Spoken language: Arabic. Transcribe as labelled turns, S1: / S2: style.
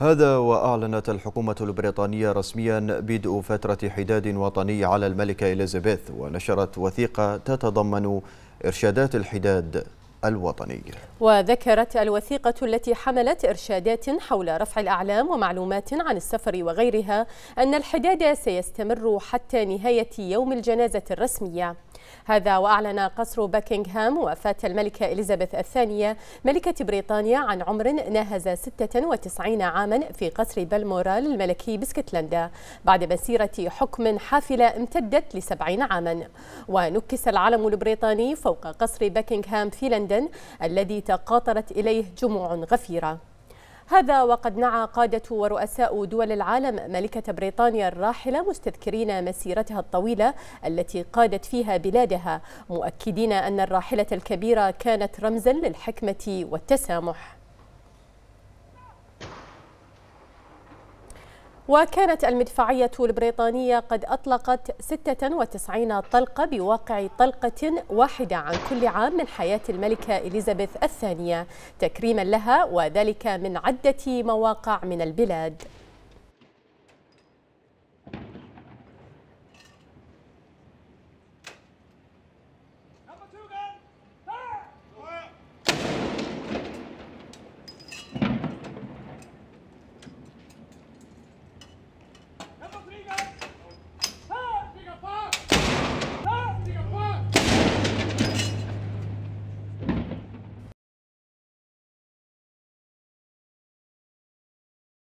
S1: هذا وأعلنت الحكومة البريطانية رسميا بدء فترة حداد وطني على الملكة إليزابيث ونشرت وثيقة تتضمن إرشادات الحداد الوطني
S2: وذكرت الوثيقة التي حملت إرشادات حول رفع الأعلام ومعلومات عن السفر وغيرها أن الحداد سيستمر حتى نهاية يوم الجنازة الرسمية هذا وأعلن قصر باكنغهام وفاة الملكة إليزابيث الثانية ملكة بريطانيا عن عمر ناهز 96 عاما في قصر بالمورال الملكي بسكتلندا بعد مسيرة حكم حافلة امتدت لسبعين عاما ونكس العلم البريطاني فوق قصر باكنغهام في لندن لندن الذي تقاطرت إليه جموع غفيرة هذا وقد نعى قادة ورؤساء دول العالم ملكة بريطانيا الراحلة مستذكرين مسيرتها الطويلة التي قادت فيها بلادها مؤكدين أن الراحلة الكبيرة كانت رمزا للحكمة والتسامح وكانت المدفعية البريطانية قد أطلقت 96 طلقة بواقع طلقة واحدة عن كل عام من حياة الملكة إليزابيث الثانية تكريما لها وذلك من عدة مواقع من البلاد